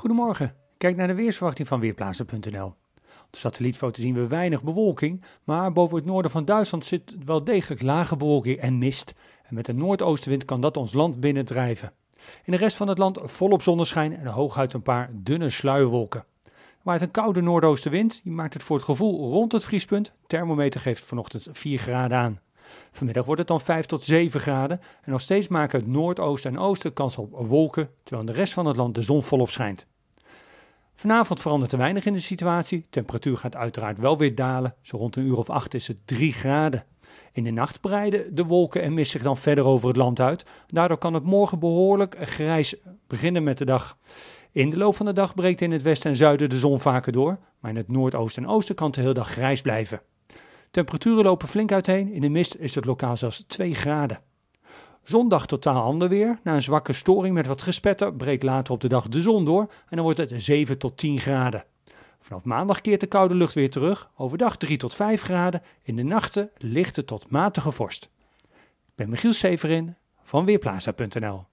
Goedemorgen, kijk naar de weersverwachting van Weerplaatsen.nl. Op de satellietfoto zien we weinig bewolking, maar boven het noorden van Duitsland zit wel degelijk lage bewolking en mist. En met een noordoostenwind kan dat ons land binnendrijven. In de rest van het land volop zonneschijn en hooguit een paar dunne sluierwolken. het een koude noordoostenwind, die maakt het voor het gevoel rond het vriespunt. Thermometer geeft vanochtend 4 graden aan. Vanmiddag wordt het dan 5 tot 7 graden en nog steeds maken het noordoosten en oosten kans op wolken, terwijl in de rest van het land de zon volop schijnt. Vanavond verandert er weinig in de situatie. Temperatuur gaat uiteraard wel weer dalen. Zo rond een uur of acht is het 3 graden. In de nacht breiden de wolken en mist zich dan verder over het land uit. Daardoor kan het morgen behoorlijk grijs beginnen met de dag. In de loop van de dag breekt in het westen en zuiden de zon vaker door, maar in het noordoosten en oosten kan het de hele dag grijs blijven. Temperaturen lopen flink uiteen. In de mist is het lokaal zelfs 2 graden. Zondag totaal ander weer. Na een zwakke storing met wat gespetter breekt later op de dag de zon door en dan wordt het 7 tot 10 graden. Vanaf maandag keert de koude lucht weer terug. Overdag 3 tot 5 graden. In de nachten lichte tot matige vorst. Ik ben Michiel Severin van Weerplaza.nl